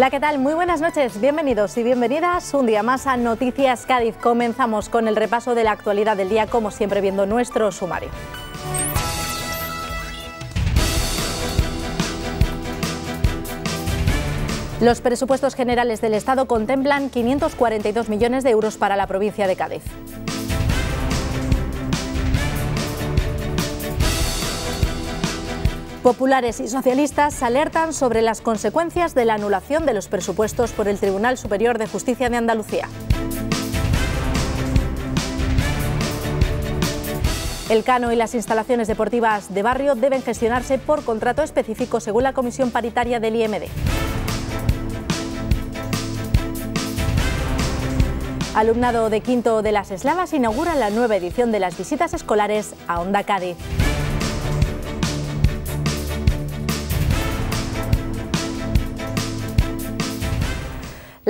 Hola, ¿qué tal? Muy buenas noches, bienvenidos y bienvenidas un día más a Noticias Cádiz. Comenzamos con el repaso de la actualidad del día, como siempre viendo nuestro sumario. Los presupuestos generales del Estado contemplan 542 millones de euros para la provincia de Cádiz. Populares y socialistas alertan sobre las consecuencias de la anulación de los presupuestos por el Tribunal Superior de Justicia de Andalucía. El cano y las instalaciones deportivas de barrio deben gestionarse por contrato específico según la Comisión Paritaria del IMD. Alumnado de quinto de las Eslavas inaugura la nueva edición de las visitas escolares a Onda Cádiz.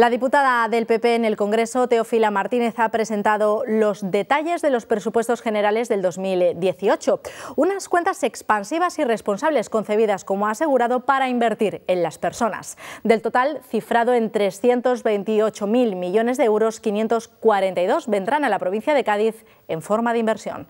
La diputada del PP en el Congreso, Teofila Martínez, ha presentado los detalles de los presupuestos generales del 2018. Unas cuentas expansivas y responsables concebidas, como asegurado, para invertir en las personas. Del total, cifrado en 328.000 millones de euros, 542 vendrán a la provincia de Cádiz en forma de inversión.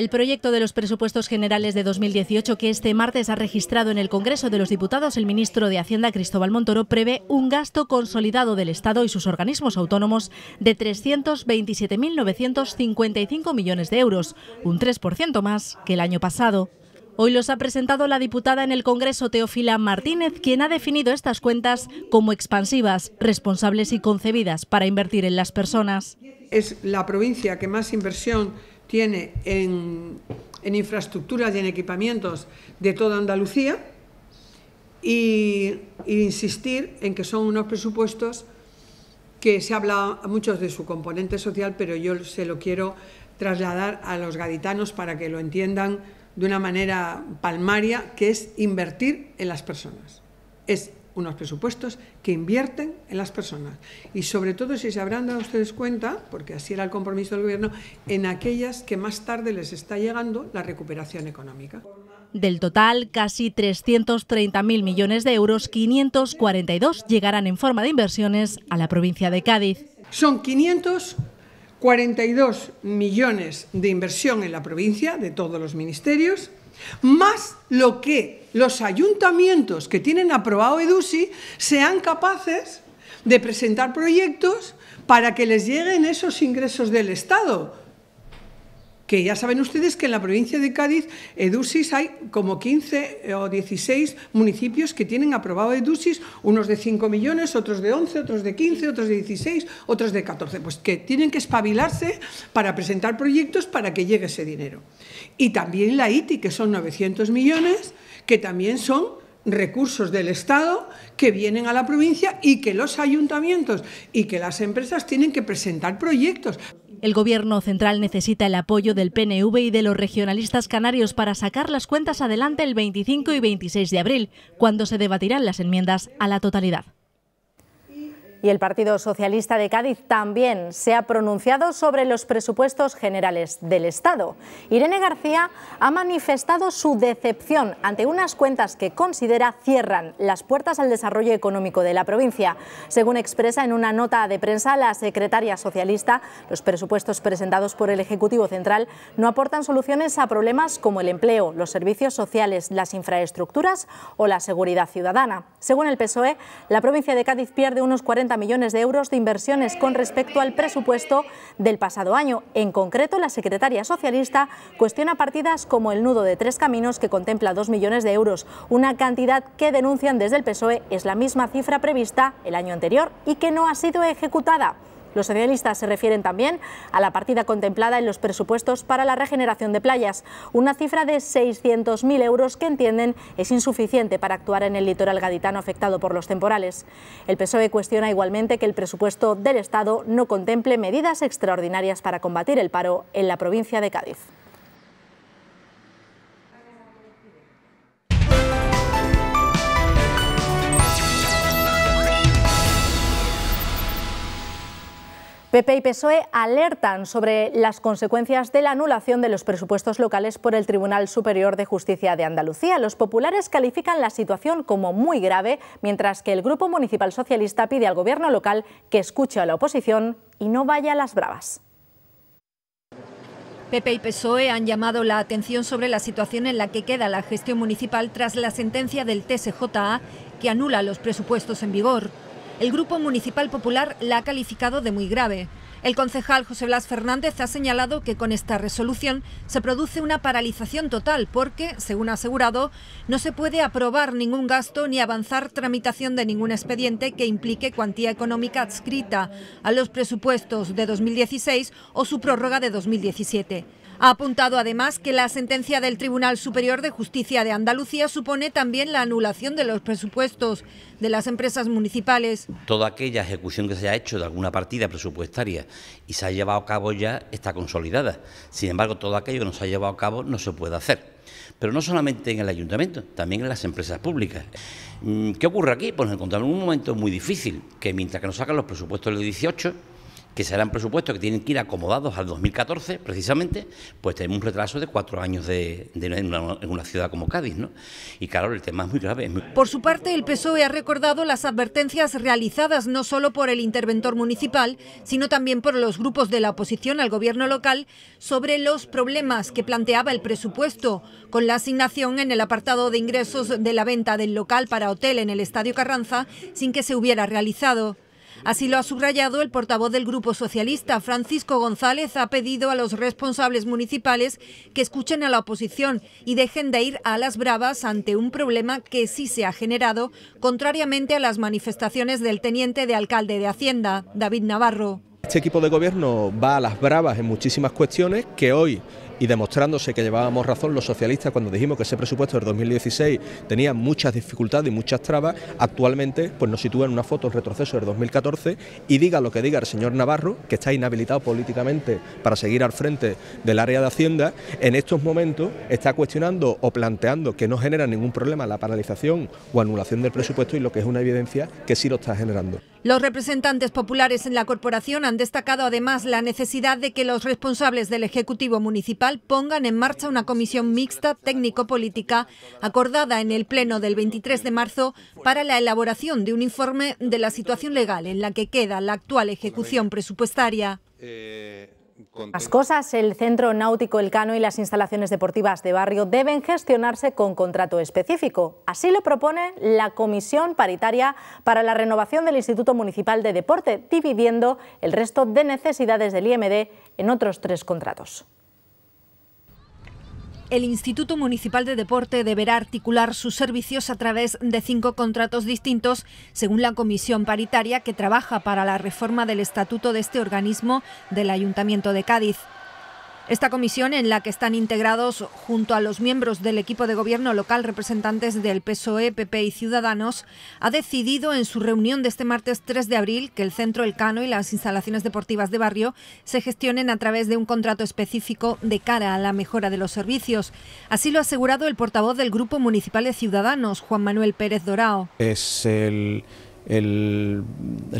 El proyecto de los presupuestos generales de 2018 que este martes ha registrado en el Congreso de los Diputados el ministro de Hacienda Cristóbal Montoro prevé un gasto consolidado del Estado y sus organismos autónomos de 327.955 millones de euros, un 3% más que el año pasado. Hoy los ha presentado la diputada en el Congreso Teofila Martínez, quien ha definido estas cuentas como expansivas, responsables y concebidas para invertir en las personas. Es la provincia que más inversión tiene en, infraestructuras y en equipamientos de toda Andalucía e insistir en que son unos presupuestos que se habla muchos de su componente social, pero yo se lo quiero trasladar a los gaditanos para que lo entiendan de una manera palmaria, que es invertir en las personas. Es unos presupuestos que invierten en las personas. Y sobre todo, si se habrán dado ustedes cuenta, porque así era el compromiso del Gobierno, en aquellas que más tarde les está llegando la recuperación económica. Del total, casi 330.000 millones de euros, 542 llegarán en forma de inversiones a la provincia de Cádiz. Son 542 millones de inversión en la provincia de todos los ministerios, más lo que los ayuntamientos que tienen aprobado EDUSI sean capaces de presentar proyectos para que les lleguen esos ingresos del Estado. Que ya saben ustedes que en la provincia de Cádiz, EDUSIS, hay como 15 eh, o 16 municipios que tienen aprobado EDUSIS, unos de 5 millones, otros de 11, otros de 15, otros de 16, otros de 14. Pues que tienen que espabilarse para presentar proyectos para que llegue ese dinero. Y también la ITI, que son 900 millones, que también son recursos del Estado que vienen a la provincia y que los ayuntamientos y que las empresas tienen que presentar proyectos. El gobierno central necesita el apoyo del PNV y de los regionalistas canarios para sacar las cuentas adelante el 25 y 26 de abril, cuando se debatirán las enmiendas a la totalidad. Y el Partido Socialista de Cádiz también se ha pronunciado sobre los presupuestos generales del Estado. Irene García ha manifestado su decepción ante unas cuentas que considera cierran las puertas al desarrollo económico de la provincia. Según expresa en una nota de prensa la secretaria socialista, los presupuestos presentados por el Ejecutivo Central no aportan soluciones a problemas como el empleo, los servicios sociales, las infraestructuras o la seguridad ciudadana. Según el PSOE, la provincia de Cádiz pierde unos 40 millones de euros de inversiones con respecto al presupuesto del pasado año. En concreto, la secretaria socialista cuestiona partidas como el nudo de tres caminos que contempla dos millones de euros, una cantidad que denuncian desde el PSOE es la misma cifra prevista el año anterior y que no ha sido ejecutada. Los socialistas se refieren también a la partida contemplada en los presupuestos para la regeneración de playas, una cifra de 600.000 euros que entienden es insuficiente para actuar en el litoral gaditano afectado por los temporales. El PSOE cuestiona igualmente que el presupuesto del Estado no contemple medidas extraordinarias para combatir el paro en la provincia de Cádiz. PP y PSOE alertan sobre las consecuencias de la anulación de los presupuestos locales por el Tribunal Superior de Justicia de Andalucía. Los populares califican la situación como muy grave, mientras que el Grupo Municipal Socialista pide al Gobierno local que escuche a la oposición y no vaya a las bravas. PP y PSOE han llamado la atención sobre la situación en la que queda la gestión municipal tras la sentencia del TSJA que anula los presupuestos en vigor el Grupo Municipal Popular la ha calificado de muy grave. El concejal José Blas Fernández ha señalado que con esta resolución se produce una paralización total porque, según ha asegurado, no se puede aprobar ningún gasto ni avanzar tramitación de ningún expediente que implique cuantía económica adscrita a los presupuestos de 2016 o su prórroga de 2017. Ha apuntado además que la sentencia del Tribunal Superior de Justicia de Andalucía supone también la anulación de los presupuestos de las empresas municipales. Toda aquella ejecución que se haya hecho de alguna partida presupuestaria y se ha llevado a cabo ya está consolidada. Sin embargo, todo aquello que no se ha llevado a cabo no se puede hacer. Pero no solamente en el ayuntamiento, también en las empresas públicas. Mm, ¿Qué ocurre aquí? Pues nos encontramos en un momento muy difícil, que mientras que nos sacan los presupuestos del 18, que serán presupuestos que tienen que ir acomodados al 2014, precisamente, pues tenemos un retraso de cuatro años de, en, una, ciudad como Cádiz, ¿no? Y claro, el tema es muy grave. Por su parte, el PSOE ha recordado las advertencias realizadas no solo por el interventor municipal, sino también por los grupos de la oposición al gobierno local sobre los problemas que planteaba el presupuesto, con la asignación en el apartado de ingresos de la venta del local para hotel en el Estadio Carranza, sin que se hubiera realizado. Así lo ha subrayado el portavoz del Grupo Socialista, Francisco González, ha pedido a los responsables municipales que escuchen a la oposición y dejen de ir a las bravas ante un problema que sí se ha generado, contrariamente a las manifestaciones del teniente de alcalde de Hacienda, David Navarro. Este equipo de gobierno va a las bravas en muchísimas cuestiones que hoy y demostrándose que llevábamos razón los socialistas cuando dijimos que ese presupuesto del 2016 tenía muchas dificultades y muchas trabas, actualmente pues nos sitúa en una foto el retroceso del 2014 y diga lo que diga el señor Navarro, que está inhabilitado políticamente para seguir al frente del área de Hacienda, en estos momentos está cuestionando o planteando que no genera ningún problema la paralización o anulación del presupuesto y lo que es una evidencia que sí lo está generando. Los representantes populares en la corporación han destacado además la necesidad de que los responsables del Ejecutivo Municipal pongan en marcha una comisión mixta técnico-política acordada en el Pleno del 23 de marzo para la elaboración de un informe de la situación legal en la que queda la actual ejecución presupuestaria. Eh, las cosas, el Centro Náutico Elcano y las instalaciones deportivas de barrio deben gestionarse con contrato específico. Así lo propone la Comisión Paritaria para la Renovación del Instituto Municipal de Deporte, dividiendo el resto de necesidades del IMD en otros tres contratos el Instituto Municipal de Deporte deberá articular sus servicios a través de cinco contratos distintos, según la comisión paritaria que trabaja para la reforma del estatuto de este organismo del Ayuntamiento de Cádiz. Esta comisión, en la que están integrados junto a los miembros del equipo de gobierno local representantes del PSOE, PP y Ciudadanos, ha decidido en su reunión de este martes 3 de abril que el centro El Cano y las instalaciones deportivas de barrio se gestionen a través de un contrato específico de cara a la mejora de los servicios. Así lo ha asegurado el portavoz del Grupo Municipal de Ciudadanos, Juan Manuel Pérez Dorao. Es el el,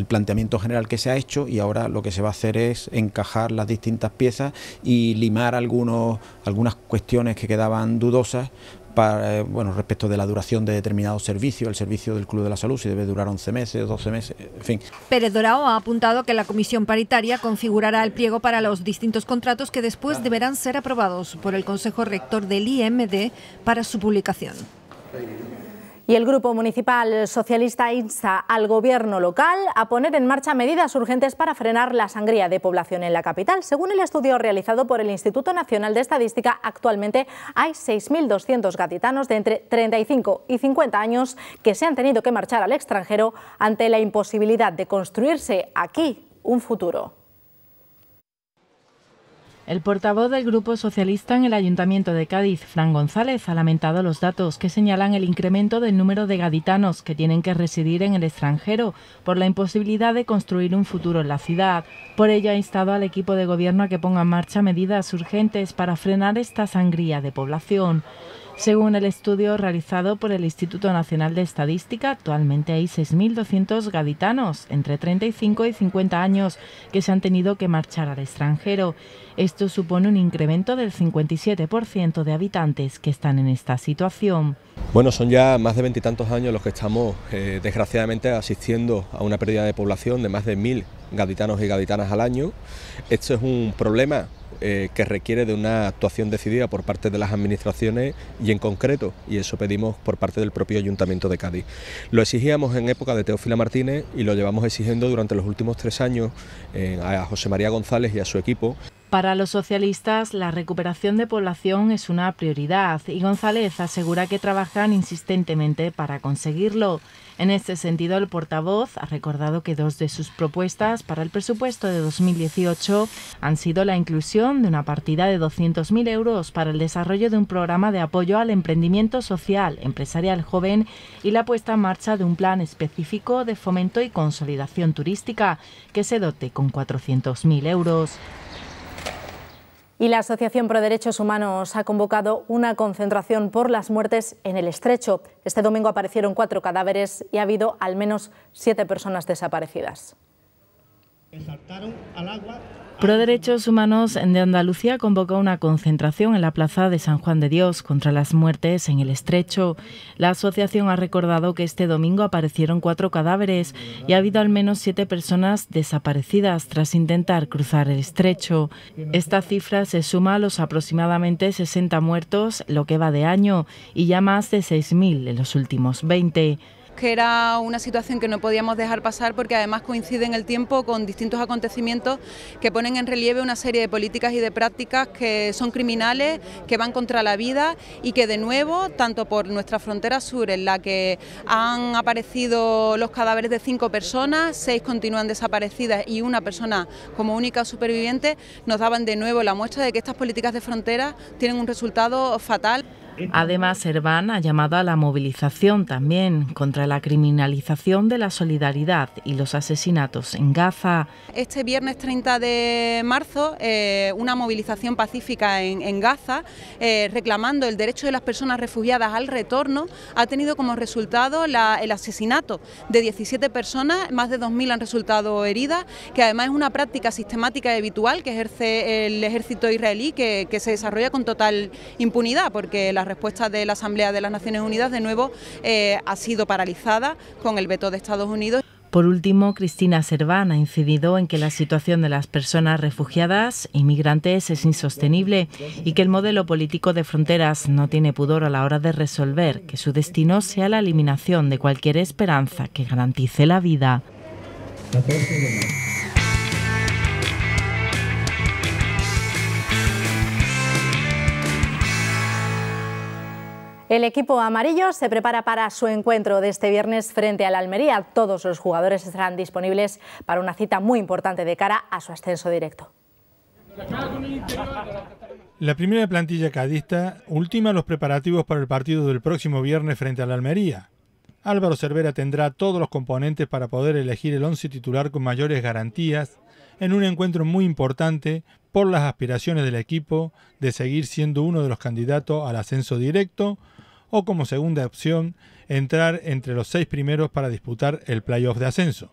planteamiento general que se ha hecho y ahora lo que se va a hacer es encajar las distintas piezas y limar algunos, algunas cuestiones que quedaban dudosas para, eh, bueno, respecto de la duración de determinado servicio el servicio del Club de la Salud, si debe durar 11 meses, 12 meses, en fin. Pérez Dorao ha apuntado que la comisión paritaria configurará el pliego para los distintos contratos que después deberán ser aprobados por el Consejo Rector del IMD para su publicación. Y el Grupo Municipal Socialista insta al Gobierno local a poner en marcha medidas urgentes para frenar la sangría de población en la capital. Según el estudio realizado por el Instituto Nacional de Estadística, actualmente hay 6.200 gaditanos de entre 35 y 50 años que se han tenido que marchar al extranjero ante la imposibilidad de construirse aquí un futuro. El portavoz del Grupo Socialista en el Ayuntamiento de Cádiz, Fran González, ha lamentado los datos que señalan el incremento del número de gaditanos que tienen que residir en el extranjero por la imposibilidad de construir un futuro en la ciudad. Por ello ha instado al equipo de gobierno a que ponga en marcha medidas urgentes para frenar esta sangría de población. Según el estudio realizado por el Instituto Nacional de Estadística, actualmente hay 6.200 gaditanos entre 35 y 50 años que se han tenido que marchar al extranjero. Esto supone un incremento del 57% de habitantes que están en esta situación. Bueno, son ya más de veintitantos años los que estamos, eh, desgraciadamente, asistiendo a una pérdida de población de más de mil gaditanos y gaditanas al año. Esto es un problema eh, que requiere de una actuación decidida por parte de las administraciones y en concreto, y eso pedimos por parte del propio Ayuntamiento de Cádiz. Lo exigíamos en época de Teófila Martínez y lo llevamos exigiendo durante los últimos tres años eh, a José María González y a su equipo. Para los socialistas, la recuperación de población es una prioridad y González asegura que trabajan insistentemente para conseguirlo. En este sentido, el portavoz ha recordado que dos de sus propuestas para el presupuesto de 2018 han sido la inclusión de una partida de 200.000 euros para el desarrollo de un programa de apoyo al emprendimiento social empresarial joven y la puesta en marcha de un plan específico de fomento y consolidación turística que se dote con 400.000 euros y la Asociación Pro Derechos Humanos ha convocado una concentración por las muertes en el estrecho. Este domingo aparecieron cuatro cadáveres y ha habido al menos siete personas desaparecidas. Proderechos Humanos de Andalucía convocó una concentración en la Plaza de San Juan de Dios contra las muertes en el estrecho. La asociación ha recordado que este domingo aparecieron cuatro cadáveres y ha habido al menos siete personas desaparecidas tras intentar cruzar el estrecho. Esta cifra se suma a los aproximadamente 60 muertos, lo que va de año, y ya más de 6.000 en los últimos 20 que era una situación que no podíamos dejar pasar porque además coincide en el tiempo con distintos acontecimientos que ponen en relieve una serie de políticas y de prácticas que son criminales, que van contra la vida y que de nuevo, tanto por nuestra frontera sur, en la que han aparecido los cadáveres de cinco personas, seis continúan desaparecidas y una persona como única superviviente, nos daban de nuevo la muestra de que estas políticas de frontera tienen un resultado fatal. Además, Servan ha llamado a la movilización también contra la criminalización de la solidaridad y los asesinatos en Gaza. Este viernes 30 de marzo, eh, una movilización pacífica en, Gaza, eh, reclamando el derecho de las personas refugiadas al retorno, ha tenido como resultado el asesinato de 17 personas, más de 2.000 han resultado heridas, que además es una práctica sistemática y habitual que ejerce el ejército israelí, que, que se desarrolla con total impunidad, porque la la respuesta de la Asamblea de las Naciones Unidas de nuevo eh, ha sido paralizada con el veto de Estados Unidos. Por último, Cristina Serván ha incidido en que la situación de las personas refugiadas e inmigrantes es insostenible y que el modelo político de fronteras no tiene pudor a la hora de resolver que su destino sea la eliminación de cualquier esperanza que garantice la vida. El equipo amarillo se prepara para su encuentro de este viernes frente a la Almería. Todos los jugadores estarán disponibles para una cita muy importante de cara a su ascenso directo. La primera plantilla cadista ultima los preparativos para el partido del próximo viernes frente la Almería. Álvaro Cervera tendrá todos los componentes para poder elegir el once titular con mayores garantías en un encuentro muy importante por las aspiraciones del equipo de seguir siendo uno de los candidatos al ascenso directo o como segunda opción entrar entre los seis primeros para disputar el playoff de ascenso.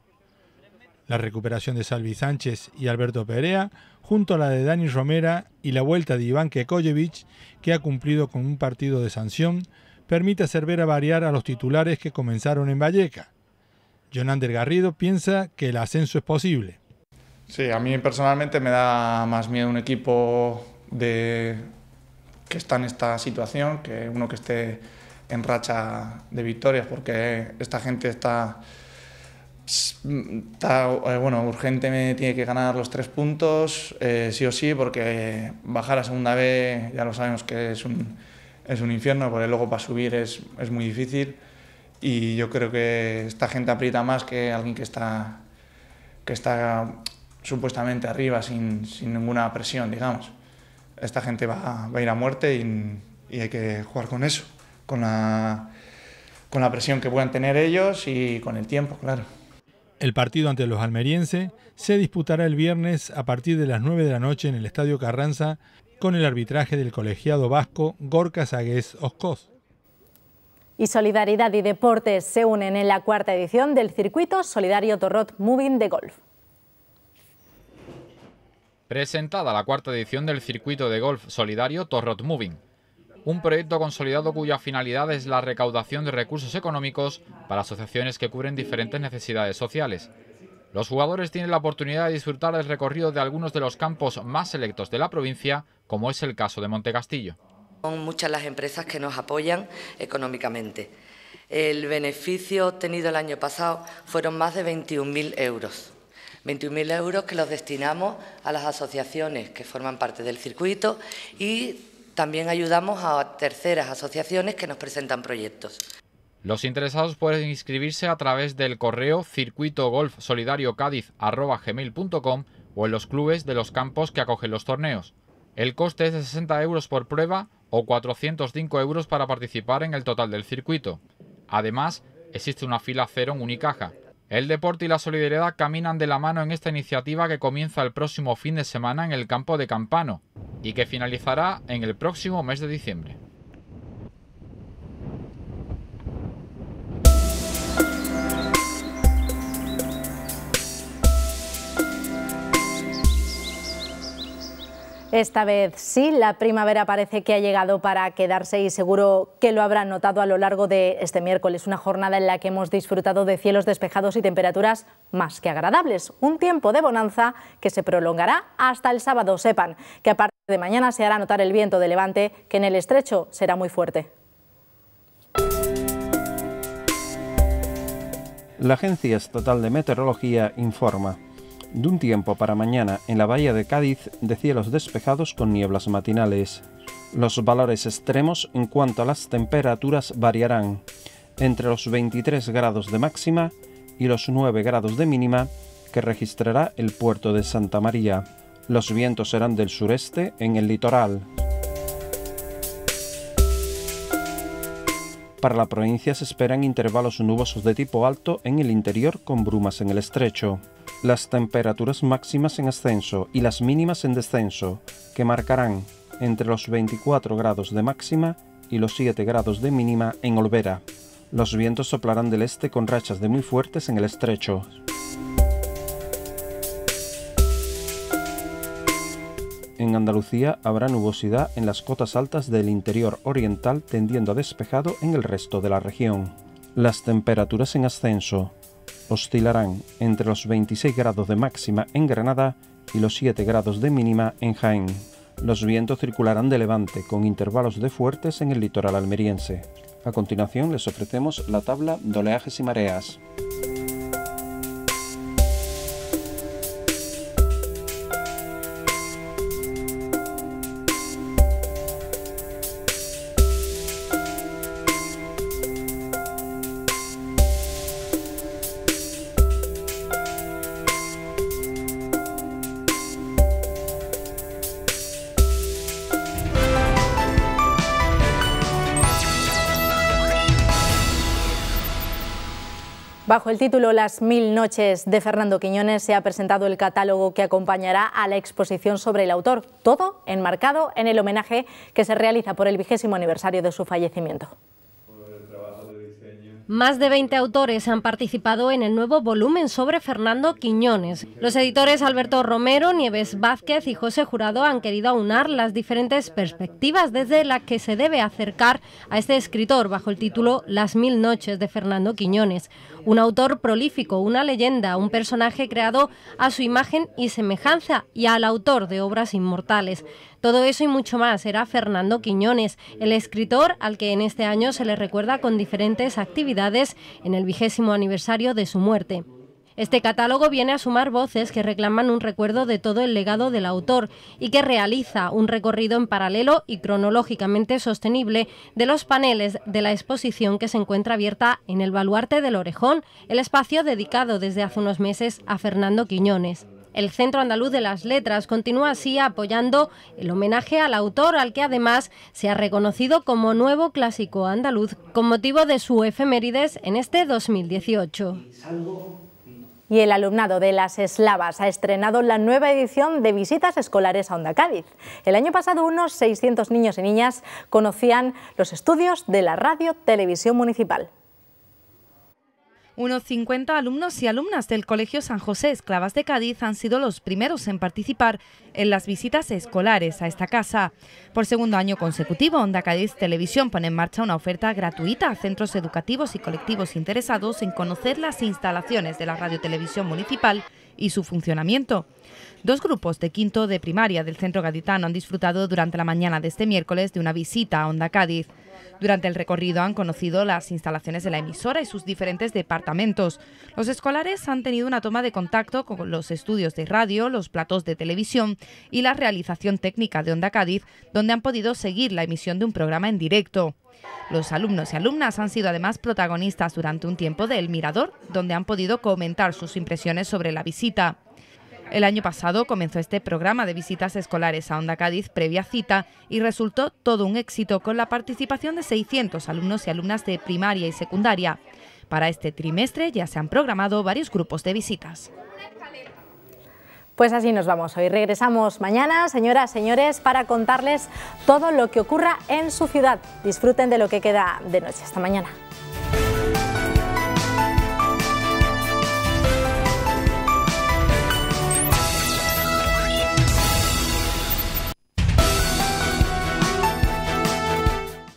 La recuperación de Salvi Sánchez y Alberto Perea, junto a la de Dani Romera y la vuelta de Iván Kekojevic, que ha cumplido con un partido de sanción, permite hacer ver a variar a los titulares que comenzaron en Valleca. Jonander Garrido piensa que el ascenso es posible. Sí, a mí personalmente me da más miedo un equipo de que está en esta situación que uno que esté en racha de victorias, porque esta gente está, está eh, bueno, urgente tiene que ganar los tres puntos, eh, sí o sí, porque bajar a segunda B ya lo sabemos que es un, es un infierno, porque luego para subir es, muy difícil y yo creo que esta gente aprieta más que alguien que está, que está supuestamente arriba sin, ninguna presión, digamos. Esta gente va, a ir a muerte y, hay que jugar con eso, con la, con la presión que puedan tener ellos y con el tiempo, claro. El partido ante los almerienses se disputará el viernes a partir de las 9 de la noche en el Estadio Carranza con el arbitraje del colegiado vasco Gorka Sagués Oscos. Y Solidaridad y Deportes se unen en la cuarta edición del circuito Solidario Torrot Moving de Golf presentada la cuarta edición del circuito de golf solidario Torrot Moving, un proyecto consolidado cuya finalidad es la recaudación de recursos económicos para asociaciones que cubren diferentes necesidades sociales. Los jugadores tienen la oportunidad de disfrutar del recorrido de algunos de los campos más selectos de la provincia, como es el caso de Montecastillo. Son muchas las empresas que nos apoyan económicamente. El beneficio obtenido el año pasado fueron más de 21.000 euros. 21.000 euros que los destinamos a las asociaciones que forman parte del circuito y también ayudamos a terceras asociaciones que nos presentan proyectos. Los interesados pueden inscribirse a través del correo circuitogolfsolidariocádiz.com o en los clubes de los campos que acogen los torneos. El coste es de 60 euros por prueba o 405 euros para participar en el total del circuito. Además, existe una fila cero en Unicaja, el deporte y la solidaridad caminan de la mano en esta iniciativa que comienza el próximo fin de semana en el campo de Campano y que finalizará en el próximo mes de diciembre. Esta vez sí, la primavera parece que ha llegado para quedarse y seguro que lo habrán notado a lo largo de este miércoles, una jornada en la que hemos disfrutado de cielos despejados y temperaturas más que agradables, un tiempo de bonanza que se prolongará hasta el sábado. Sepan que a partir de mañana se hará notar el viento de levante que en el estrecho será muy fuerte. La Agencia Estatal de Meteorología informa de un tiempo para mañana en la bahía de Cádiz de cielos despejados con nieblas matinales. Los valores extremos en cuanto a las temperaturas variarán entre los 23 grados de máxima y los 9 grados de mínima que registrará el puerto de Santa María. Los vientos serán del sureste en el litoral. Para la provincia se esperan intervalos nubosos de tipo alto en el interior con brumas en el estrecho las temperaturas máximas en ascenso y las mínimas en descenso, que marcarán entre los 24 grados de máxima y los 7 grados de mínima en Olvera. Los vientos soplarán del este con rachas de muy fuertes en el estrecho. En Andalucía habrá nubosidad en las cotas altas del interior oriental tendiendo a despejado en el resto de la región. Las temperaturas en ascenso oscilarán entre los 26 grados de máxima en Granada y los 7 grados de mínima en Jaén. Los vientos circularán de levante con intervalos de fuertes en el litoral almeriense. A continuación les ofrecemos la tabla de oleajes y mareas. Bajo el título Las mil noches de Fernando Quiñones se ha presentado el catálogo que acompañará a la exposición sobre el autor, todo enmarcado en el homenaje que se realiza por el vigésimo aniversario de su fallecimiento. Más de 20 autores han participado en el nuevo volumen sobre Fernando Quiñones. Los editores Alberto Romero, Nieves Vázquez y José Jurado han querido aunar las diferentes perspectivas desde las que se debe acercar a este escritor bajo el título Las mil noches de Fernando Quiñones. Un autor prolífico, una leyenda, un personaje creado a su imagen y semejanza y al autor de obras inmortales. Todo eso y mucho más era Fernando Quiñones, el escritor al que en este año se le recuerda con diferentes actividades en el vigésimo aniversario de su muerte. Este catálogo viene a sumar voces que reclaman un recuerdo de todo el legado del autor y que realiza un recorrido en paralelo y cronológicamente sostenible de los paneles de la exposición que se encuentra abierta en el Baluarte del Orejón, el espacio dedicado desde hace unos meses a Fernando Quiñones. El Centro Andaluz de las Letras continúa así apoyando el homenaje al autor, al que además se ha reconocido como nuevo clásico andaluz con motivo de su efemérides en este 2018 y el alumnado de las eslavas ha estrenado la nueva edición de visitas escolares a Onda Cádiz. El año pasado unos 600 niños y niñas conocían los estudios de la Radio Televisión Municipal. Unos 50 alumnos y alumnas del Colegio San José Esclavas de Cádiz han sido los primeros en participar en las visitas escolares a esta casa. Por segundo año consecutivo, Onda Cádiz Televisión pone en marcha una oferta gratuita a centros educativos y colectivos interesados en conocer las instalaciones de la radiotelevisión municipal y su funcionamiento. Dos grupos de quinto de primaria del centro gaditano han disfrutado durante la mañana de este miércoles de una visita a Onda Cádiz. Durante el recorrido han conocido las instalaciones de la emisora y sus diferentes departamentos. Los escolares han tenido una toma de contacto con los estudios de radio, los platos de televisión y la realización técnica de Onda Cádiz, donde han podido seguir la emisión de un programa en directo. Los alumnos y alumnas han sido además protagonistas durante un tiempo de El Mirador, donde han podido comentar sus impresiones sobre la visita. El año pasado comenzó este programa de visitas escolares a Onda Cádiz previa cita y resultó todo un éxito con la participación de 600 alumnos y alumnas de primaria y secundaria. Para este trimestre ya se han programado varios grupos de visitas. Pues así nos vamos hoy. Regresamos mañana, señoras, señores, para contarles todo lo que ocurra en su ciudad. Disfruten de lo que queda de noche. Hasta mañana.